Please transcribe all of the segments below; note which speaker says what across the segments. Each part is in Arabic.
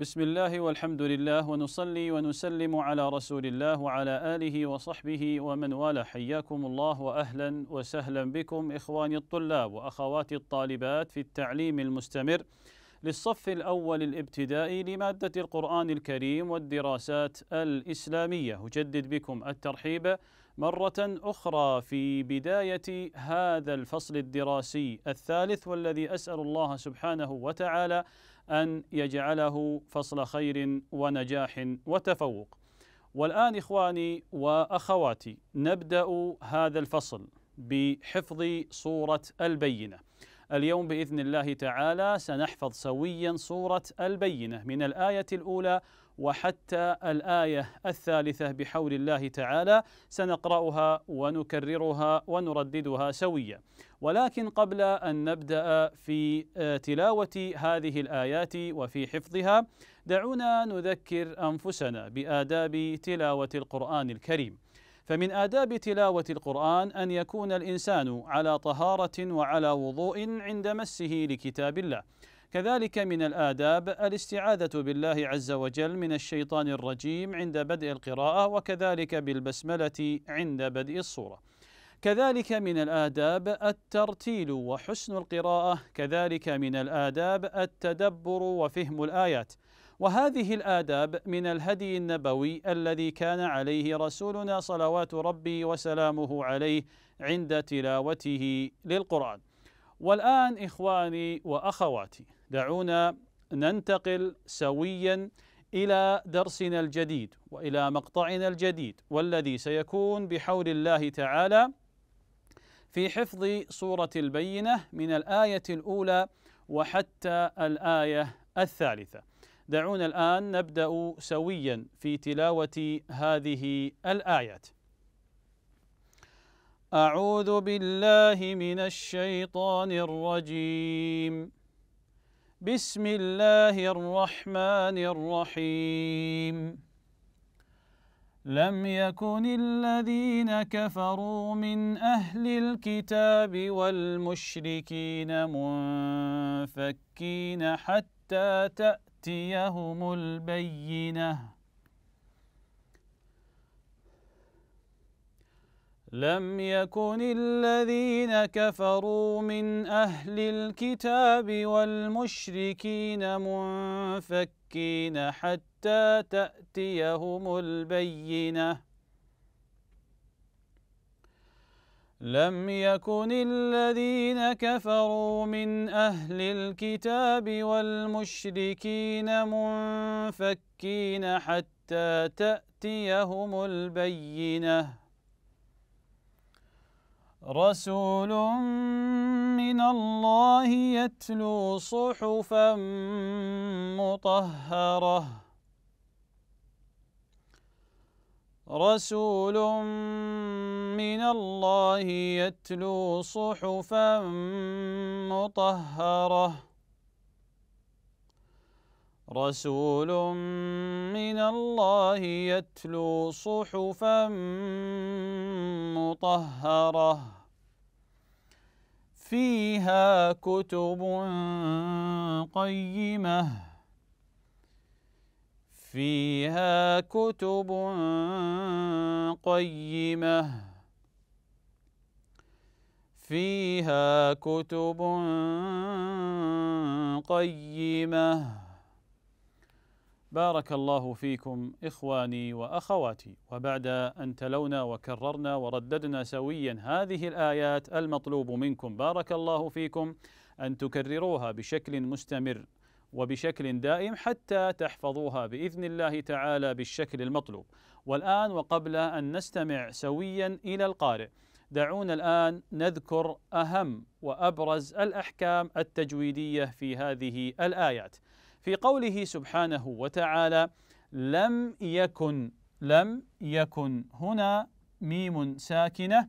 Speaker 1: بسم الله والحمد لله ونصلي ونسلم على رسول الله وعلى آله وصحبه ومن والاه حياكم الله وأهلا وسهلا بكم إخواني الطلاب وأخواتي الطالبات في التعليم المستمر للصف الأول الابتدائي لمادة القرآن الكريم والدراسات الإسلامية أجدد بكم الترحيب مرة أخرى في بداية هذا الفصل الدراسي الثالث والذي أسأل الله سبحانه وتعالى أن يجعله فصل خير ونجاح وتفوق. والآن إخواني وأخواتي نبدأ هذا الفصل بحفظ صورة البينة. اليوم باذن الله تعالى سنحفظ سويا صوره البينه من الايه الاولى وحتى الآية الثالثة بحول الله تعالى سنقرأها ونكررها ونرددها سويا ولكن قبل أن نبدأ في آه، تلاوة هذه الآيات وفي حفظها دعونا نذكر أنفسنا بآداب تلاوة القرآن الكريم فمن آداب تلاوة القرآن أن يكون الإنسان على طهارة وعلى وضوء عند مسه لكتاب الله كذلك من الآداب الاستعاذة بالله عز وجل من الشيطان الرجيم عند بدء القراءة وكذلك بالبسملة عند بدء الصورة. كذلك من الآداب الترتيل وحسن القراءة، كذلك من الآداب التدبر وفهم الآيات. وهذه الآداب من الهدي النبوي الذي كان عليه رسولنا صلوات ربي وسلامه عليه عند تلاوته للقرآن. والآن إخواني وأخواتي دعونا ننتقل سويا إلى درسنا الجديد وإلى مقطعنا الجديد والذي سيكون بحول الله تعالى في حفظ سورة البينة من الآية الأولى وحتى الآية الثالثة. دعونا الآن نبدأ سويا في تلاوة هذه الآيات. أعوذ بالله من الشيطان الرجيم بسم الله الرحمن الرحيم لم يكن الذين كفروا من أهل الكتاب والمشركين منفكين حتى تأتيهم البينه لم يكن الذين كفروا من أهل الكتاب والمشركين منفكين حتى تأتيهم البينة لم يكن الذين كفروا من أهل الكتاب والمشركين منفكين حتى تأتيهم البينة رسول من الله يتلو صحفا مطهرة رسول من الله يتلو صحفا مطهره رسول من الله يتلو صحفا مطهرة فيها كتب قيمة فيها كتب قيمة فيها كتب قيمه بارك الله فيكم إخواني وأخواتي وبعد أن تلونا وكررنا ورددنا سويا هذه الآيات المطلوب منكم بارك الله فيكم أن تكرروها بشكل مستمر وبشكل دائم حتى تحفظوها باذن الله تعالى بالشكل المطلوب. والان وقبل ان نستمع سويا الى القارئ، دعونا الان نذكر اهم وابرز الاحكام التجويديه في هذه الايات. في قوله سبحانه وتعالى لم يكن لم يكن هنا ميم ساكنه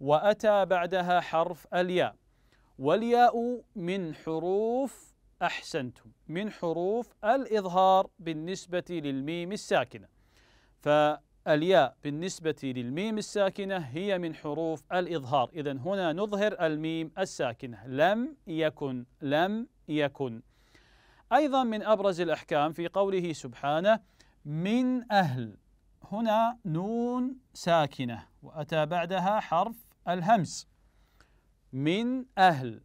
Speaker 1: واتى بعدها حرف الياء والياء من حروف احسنتم من حروف الاظهار بالنسبه للميم الساكنه فالياء بالنسبه للميم الساكنه هي من حروف الاظهار اذا هنا نظهر الميم الساكنه لم يكن لم يكن أيضا من أبرز الأحكام في قوله سبحانه من أهل هنا نون ساكنة وأتى بعدها حرف الهمس من أهل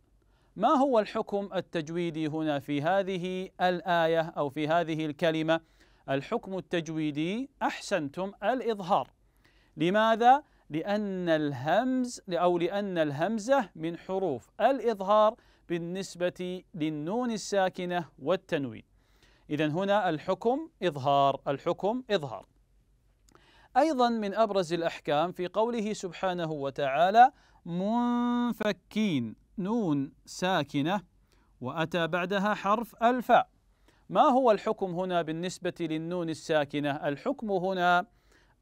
Speaker 1: ما هو الحكم التجويدي هنا في هذه الآية أو في هذه الكلمة الحكم التجويدي أحسنتم الإظهار لماذا؟ لأن الهمز أو لأن الهمزة من حروف الإظهار بالنسبة للنون الساكنة والتنوين إذا هنا الحكم إظهار الحكم إظهار أيضا من أبرز الأحكام في قوله سبحانه وتعالى منفكين نون ساكنة وأتى بعدها حرف الفاء ما هو الحكم هنا بالنسبة للنون الساكنة الحكم هنا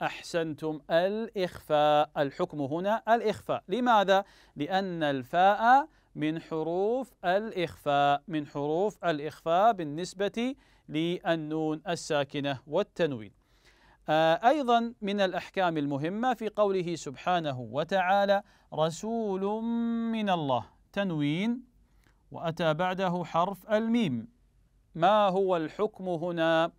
Speaker 1: أحسنتم الإخفاء الحكم هنا الإخفاء لماذا؟ لأن الفاء من حروف الإخفاء من حروف الإخفاء بالنسبة للنون الساكنة والتنوين آه، أيضا من الأحكام المهمة في قوله سبحانه وتعالى رسول من الله تنوين وأتى بعده حرف الميم ما هو الحكم هنا؟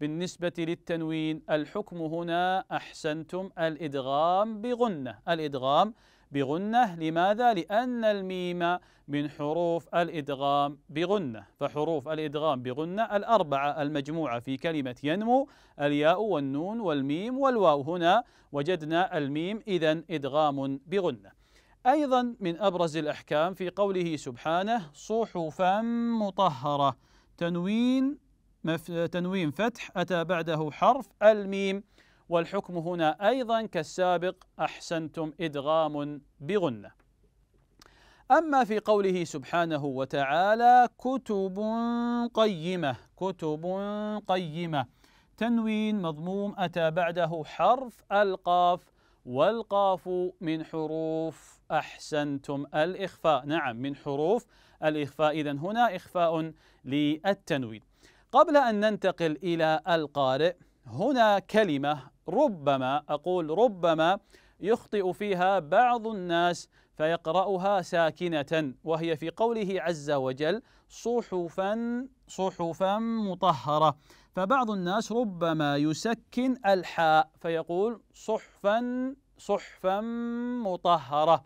Speaker 1: بالنسبة للتنوين الحكم هنا أحسنتم الإدغام بغنة الإدغام بغنة لماذا؟ لأن الميم من حروف الإدغام بغنة فحروف الإدغام بغنة الأربعة المجموعة في كلمة ينمو الياء والنون والميم والواو هنا وجدنا الميم إذا إدغام بغنة أيضا من أبرز الأحكام في قوله سبحانه صحفا مطهرة تنوين تنوين فتح أتى بعده حرف الميم والحكم هنا أيضا كالسابق أحسنتم إدغام بغنة أما في قوله سبحانه وتعالى كتب قيمة كتب قيمة تنوين مضموم أتى بعده حرف القاف والقاف من حروف أحسنتم الإخفاء نعم من حروف الإخفاء إذا هنا إخفاء للتنوين قبل أن ننتقل إلى القارئ هنا كلمة ربما أقول ربما يخطئ فيها بعض الناس فيقرأها ساكنة وهي في قوله عز وجل صحفا صحفا مطهرة فبعض الناس ربما يسكن الحاء فيقول صحفا صحفا مطهرة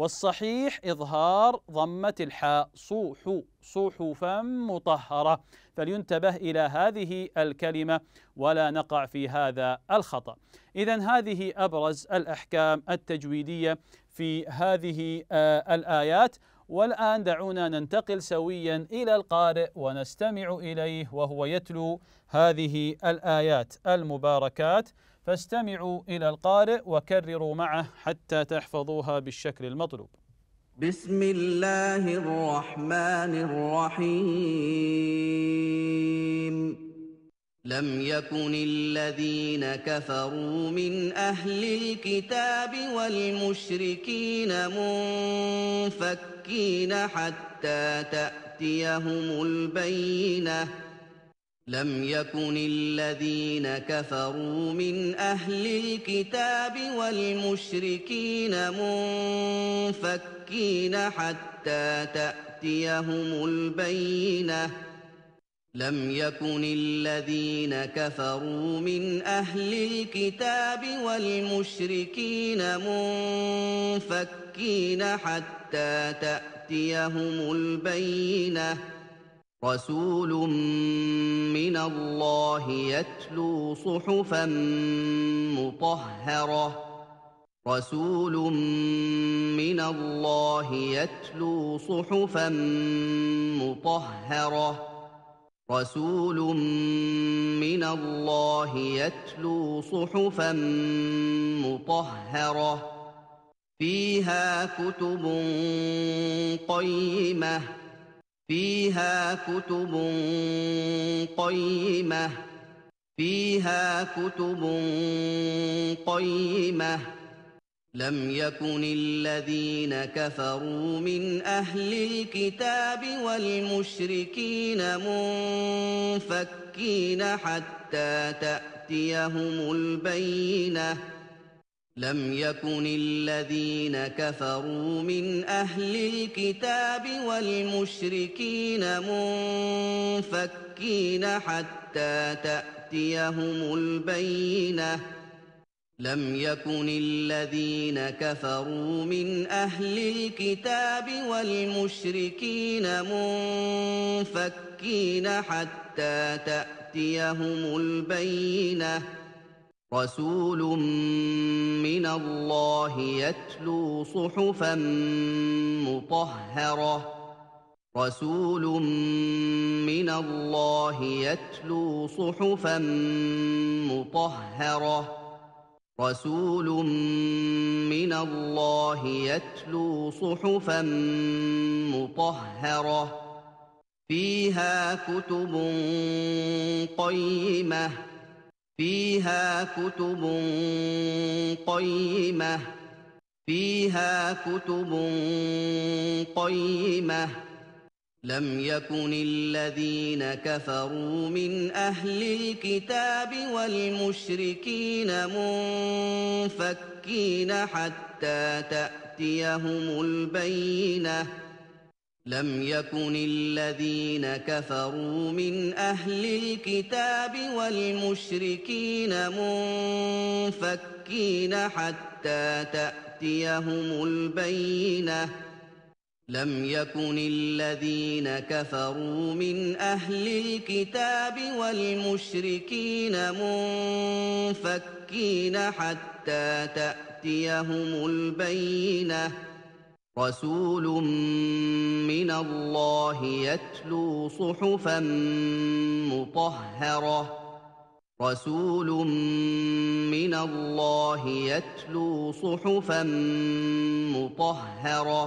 Speaker 1: والصحيح إظهار ضمة الحاء صوح صحفا مطهرة فلينتبه إلى هذه الكلمة ولا نقع في هذا الخطأ إذا هذه أبرز الأحكام التجويدية في هذه آه، الآيات والآن دعونا ننتقل سويا إلى القارئ ونستمع إليه وهو يتلو هذه الآيات المباركات فاستمعوا إلى القارئ وكرروا معه حتى تحفظوها بالشكل المطلوب
Speaker 2: بسم الله الرحمن الرحيم لم يكن الذين كفروا من أهل الكتاب والمشركين منفكين حتى تأتيهم البينه لم يكن الذين كفروا من اهل الكتاب والمشركين منفكين حتى تاتيهم البينه لم يكن الذين كفروا من اهل الكتاب والمشركين منفكين حتى تاتيهم البينه رسول من الله يتلو صحفا مطهره رسول من الله يتلو صحفا مطهره رسول من الله يتلو صحفا مطهره فيها كتب قيمه فيها كتب قيمة فيها كتب قيمة لم يكن الذين كفروا من أهل الكتاب والمشركين منفكين حتى تأتيهم البينه لم يكن الذين كفروا من اهل الكتاب والمشركين منفكين حتى تاتيهم البينه لم يكن الذين كفروا من اهل الكتاب والمشركين منفكين حتى تاتيهم البينه رسول من الله يتلو صحفا مطهره رسول من الله يتلو صحفا مطهره رسول من الله يتلو صحفا مطهره فيها كتب قيمه فيها كتب قيمة فيها كتب قيمة لم يكن الذين كفروا من أهل الكتاب والمشركين منفكين حتى تأتيهم البينه لم يكن الذين كفروا من اهل الكتاب والمشركين منفكين حتى تاتيهم البينه لم يكن الذين كفروا من اهل الكتاب والمشركين منفكين حتى تاتيهم البينه رسول من الله يتلو صحفا مطهره رسول من الله يتلو صحفا مطهره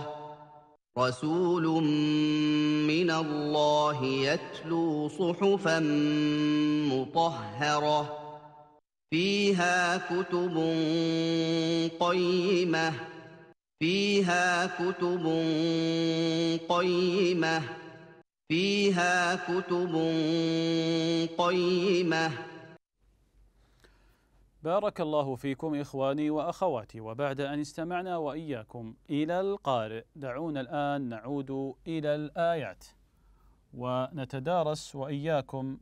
Speaker 2: رسول من الله يتلو صحفا مطهره فيها كتب قيمه فيها كتب قيمة فيها كتب قيمة
Speaker 1: بارك الله فيكم إخواني وأخواتي وبعد أن استمعنا وإياكم إلى القارئ دعونا الآن نعود إلى الآيات ونتدارس وإياكم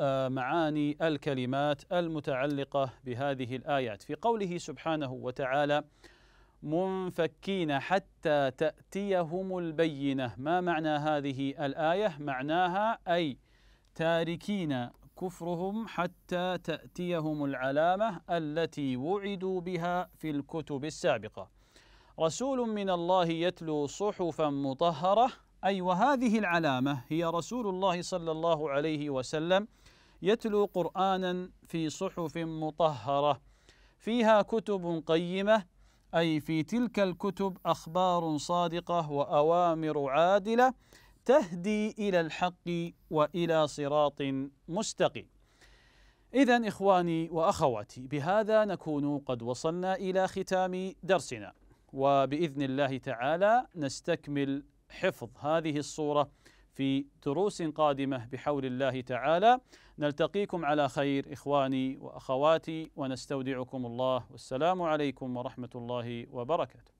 Speaker 1: آه، معاني الكلمات المتعلقة بهذه الآيات في قوله سبحانه وتعالى منفكين حتى تأتيهم البينة ما معنى هذه الآية معناها أي تاركين كفرهم حتى تأتيهم العلامة التي وعدوا بها في الكتب السابقة رسول من الله يتلو صحفا مطهرة أي وهذه العلامة هي رسول الله صلى الله عليه وسلم يتلو قرآنا في صحف مطهرة فيها كتب قيمة أي في تلك الكتب أخبار صادقة وأوامر عادلة تهدي إلى الحق وإلى صراط مستقيم. إذا إخواني وأخواتي بهذا نكون قد وصلنا إلى ختام درسنا وبإذن الله تعالى نستكمل حفظ هذه الصورة في دروس قادمه بحول الله تعالى نلتقيكم على خير اخواني واخواتي ونستودعكم الله والسلام عليكم ورحمه الله وبركاته